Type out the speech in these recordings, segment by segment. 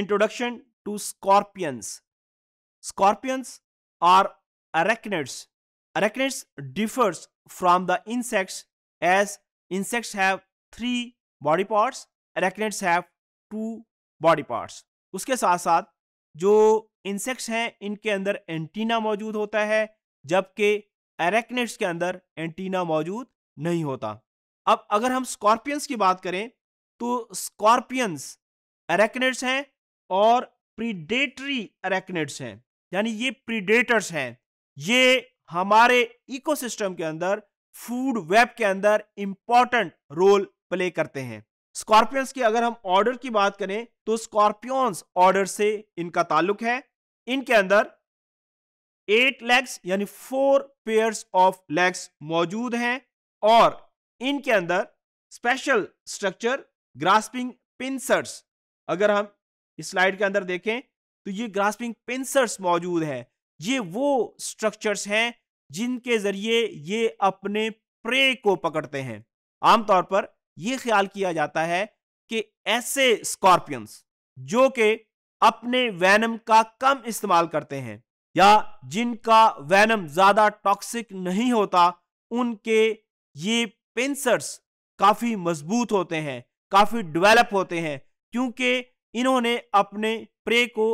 introduction to scorpions scorpions are arachnids arachnids differs from the insects as insects have three body parts arachnids have two body parts उसके साथ साथ जो insects हैं इनके अंदर antenna मौजूद होता है जबकि एरेक्नेट्स के अंदर एंटीना मौजूद नहीं होता अब अगर हम स्कॉर्पियंस की बात करें तो स्कॉर्पियंस अरेक्नेट्स हैं और प्रीडेटरी अरेक्नेट्स हैं यानी ये प्रीडेटर्स हैं ये हमारे इकोसिस्टम के अंदर फूड वेब के अंदर इंपॉर्टेंट रोल प्ले करते हैं स्कॉर्पियंस की अगर हम ऑर्डर की बात करें तो स्कॉर्पियंस ऑर्डर से इनका ताल्लुक है इनके अंदर एट लेग्स यानी फोर पेयर्स ऑफ लेग्स मौजूद हैं और इनके अंदर स्पेशल स्ट्रक्चर ग्रास्पिंग पिंसर्स अगर हम स्लाइड के अंदर देखें तो ये ग्रास्पिंग पिंसर्स मौजूद है ये वो स्ट्रक्चर्स हैं जिनके जरिए ये अपने प्रे को पकड़ते हैं आमतौर पर यह ख्याल किया जाता है कि ऐसे स्कॉर्पियंस जो के अपने वैनम का कम इस्तेमाल करते हैं या जिनका वैनम ज़्यादा टॉक्सिक नहीं होता उनके ये पिंसर्स काफ़ी मजबूत होते हैं काफ़ी डेवलप होते हैं क्योंकि इन्होंने अपने प्रे को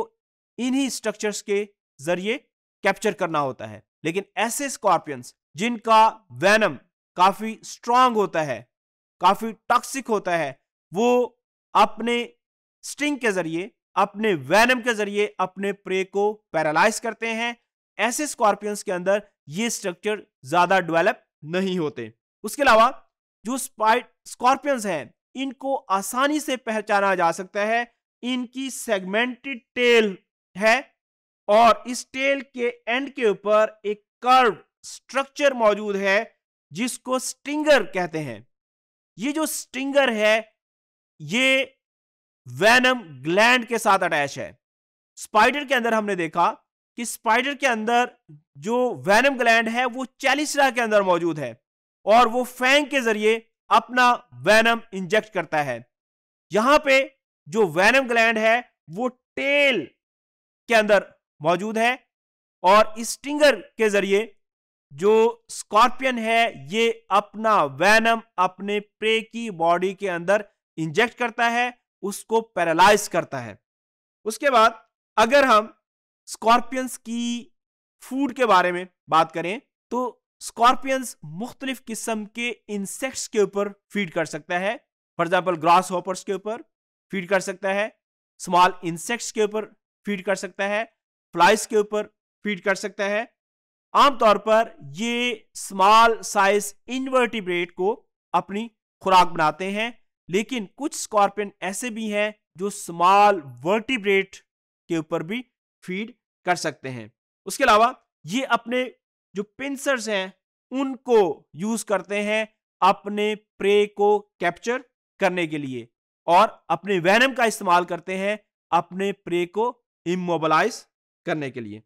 इन्हीं स्ट्रक्चर्स के जरिए कैप्चर करना होता है लेकिन ऐसे स्कॉर्पियंस जिनका वैनम काफी स्ट्रांग होता है काफी टॉक्सिक होता है वो अपने स्टिंग के जरिए अपने वैनम के जरिए अपने प्रे को पैरालाइज करते हैं ऐसे स्कॉर्पियंस के अंदर ये स्ट्रक्चर ज्यादा डेवलप नहीं होते उसके अलावा जो स्पाइट स्कॉर्पियंस हैं इनको आसानी से पहचाना जा सकता है इनकी सेगमेंटेड टेल है और इस टेल के एंड के ऊपर एक कर्व स्ट्रक्चर मौजूद है जिसको स्टिंगर कहते हैं ये जो स्टिंगर है ये वैनम ग्लैंड के साथ अटैच है स्पाइडर के अंदर हमने देखा कि स्पाइडर के अंदर जो वैनम ग्लैंड है वो चैलिसरा के अंदर मौजूद है और वो फैंग के जरिए अपना वैनम इंजेक्ट करता है यहां पे जो वैनम ग्लैंड है वो टेल के अंदर मौजूद है और स्टिंगर के जरिए जो स्कॉर्पियन है ये अपना वैनम अपने प्रे की बॉडी के अंदर इंजेक्ट करता है उसको पैरालाइज करता है उसके बाद अगर हम स्कॉर्पियंस की फूड के बारे में बात करें तो स्कॉर्पियंस मुख्तलिफ किस्म के इंसेक्ट्स के ऊपर फीड कर सकता है फॉर एग्जाम्पल ग्रास हॉपर्स के ऊपर फीड कर सकता है स्मॉल इंसेक्ट्स के ऊपर फीड कर सकता है फ्लाइज के ऊपर फीड कर सकता है आमतौर पर ये स्मॉल साइज इनवर्टिब्रेट को अपनी खुराक बनाते हैं लेकिन कुछ स्कॉर्पियन ऐसे भी हैं जो स्मॉल वर्टिब्रेट के ऊपर भी फीड कर सकते हैं उसके अलावा ये अपने जो पिंसर्स हैं उनको यूज करते हैं अपने प्रे को कैप्चर करने के लिए और अपने वहनम का इस्तेमाल करते हैं अपने प्रे को इमोबलाइज करने के लिए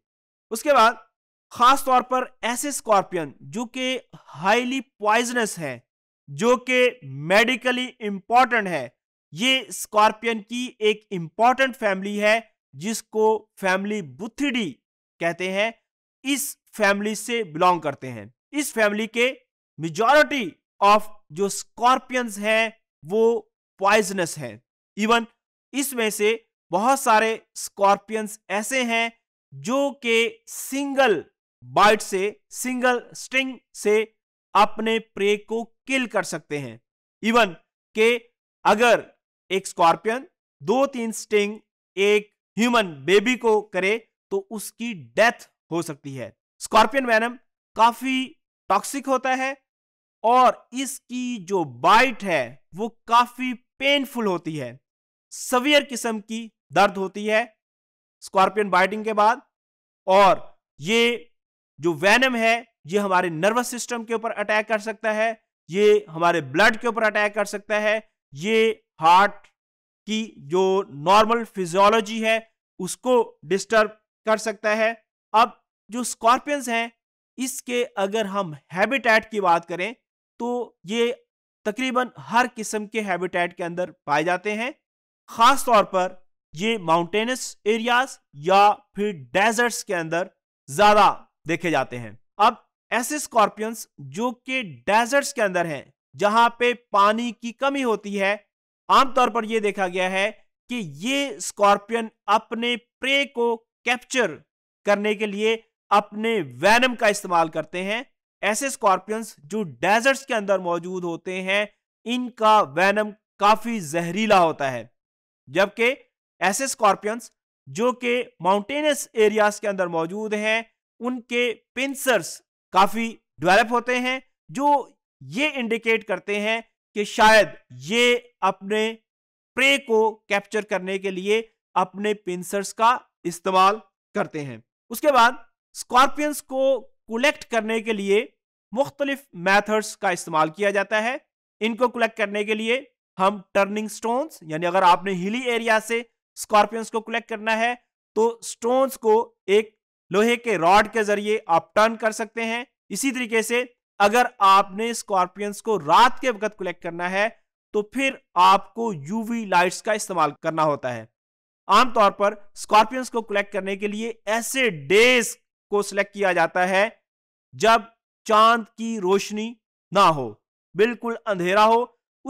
उसके बाद ख़ास तौर पर ऐसे स्कॉर्पियन जो कि हाईली पॉइजनस है जो कि मेडिकली इंपॉर्टेंट है ये स्कॉर्पियन की एक इंपॉर्टेंट फैमिली है जिसको फैमिली बुथिडी कहते हैं इस फैमिली से बिलोंग करते हैं इस फैमिली के मेजॉरिटी ऑफ जो स्कॉर्पियंस हैं वो पॉइजनस हैं इवन इसमें से बहुत सारे स्कॉर्पियंस ऐसे हैं जो के सिंगल बाइट से सिंगल स्टिंग से अपने प्रे को किल कर सकते हैं इवन के अगर एक स्कॉर्पियन दो तीन स्टिंग एक ह्यूमन बेबी को करे तो उसकी डेथ हो सकती है स्कॉर्पियन वैनम काफी टॉक्सिक होता है और इसकी जो बाइट है वो काफी पेनफुल होती है सवियर किस्म की दर्द होती है स्कॉर्पियन बाइटिंग के बाद और ये जो वैनम है ये हमारे नर्वस सिस्टम के ऊपर अटैक कर सकता है ये हमारे ब्लड के ऊपर अटैक कर सकता है ये हार्ट की जो नॉर्मल फिजियोलॉजी है उसको डिस्टर्ब कर सकता है अब जो स्कॉर्पियंस हैं इसके अगर हम हैबिटेट की बात करें तो ये तकरीबन हर किस्म के हैबिटेट के अंदर पाए जाते हैं ख़ास तौर पर ये माउंटेनस एरियाज या फिर डेजर्ट्स के अंदर ज़्यादा देखे जाते हैं अब ऐसे स्कॉर्पियंस जो कि डेजर्ट्स के अंदर हैं जहां पे पानी की कमी होती है आमतौर पर यह देखा गया है कि ये स्कॉर्पियन अपने प्रे को कैप्चर करने के लिए अपने वैनम का इस्तेमाल करते हैं ऐसे स्कॉर्पियंस जो डेजर्ट्स के अंदर मौजूद होते हैं इनका वैनम काफी जहरीला होता है जबकि ऐसे स्कॉर्पियंस जो कि माउंटेनस एरियाज के अंदर मौजूद हैं उनके पिंसर्स काफी डेवलप होते हैं जो ये इंडिकेट करते हैं कि शायद ये अपने प्रे को कैप्चर करने के लिए अपने पिंसर्स का इस्तेमाल करते हैं उसके बाद स्कॉर्पियंस को कलेक्ट करने के लिए मुख्तलिफ मैथड्स का इस्तेमाल किया जाता है इनको कलेक्ट करने के लिए हम टर्निंग स्टोन्स यानी अगर आपने हिली एरिया से स्कॉर्पियंस को कलेक्ट करना है तो स्टोन्स को एक लोहे के रॉड के जरिए आप टर्न कर सकते हैं इसी तरीके से अगर आपने स्कॉर्पियंस को रात के वक्त कलेक्ट करना है तो फिर आपको यूवी लाइट्स का इस्तेमाल करना होता है आमतौर पर स्कॉर्पियंस को कलेक्ट करने के लिए ऐसे डेज को सिलेक्ट किया जाता है जब चांद की रोशनी ना हो बिल्कुल अंधेरा हो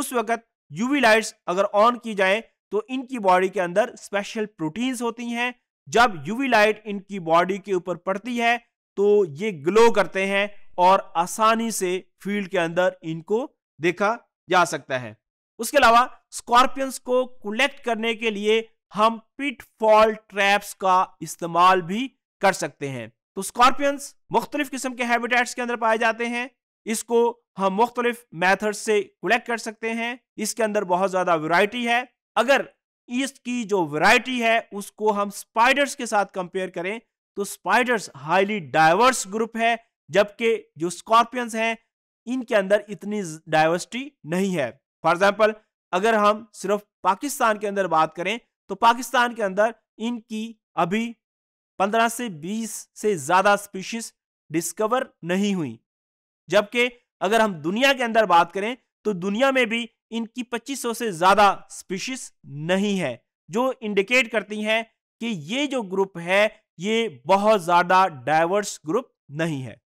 उस वक्त यूवी लाइट्स अगर ऑन की जाए तो इनकी बॉडी के अंदर स्पेशल प्रोटीन्स होती हैं जब यूवी लाइट इनकी बॉडी के ऊपर पड़ती है तो ये ग्लो करते हैं और आसानी से फील्ड के अंदर इनको देखा जा सकता है उसके अलावा स्कॉर्पियंस को कलेक्ट करने के लिए हम पिट फॉल ट्रैप्स का इस्तेमाल भी कर सकते हैं तो स्कॉर्पियंस मुख्तलिफ किस्म के हैबिटेट्स के अंदर पाए जाते हैं इसको हम मुख्तलिफ मैथड से कलेक्ट कर सकते हैं इसके अंदर बहुत ज़्यादा वैरायटी है अगर इसकी जो वैरायटी है उसको हम स्पाइडर्स के साथ कंपेयर करें तो स्पाइडर्स हाईली डाइवर्स ग्रुप है जबकि जो स्कॉर्पियंस हैं इनके अंदर इतनी डाइवर्सिटी नहीं है फॉर एग्जाम्पल अगर हम सिर्फ पाकिस्तान के अंदर बात करें तो पाकिस्तान के अंदर इनकी अभी 15 से 20 से ज़्यादा स्पीशीज डिस्कवर नहीं हुई जबकि अगर हम दुनिया के अंदर बात करें तो दुनिया में भी इनकी 2500 से ज़्यादा स्पीशीज नहीं है जो इंडिकेट करती हैं कि ये जो ग्रुप है ये बहुत ज़्यादा डाइवर्स ग्रुप नहीं है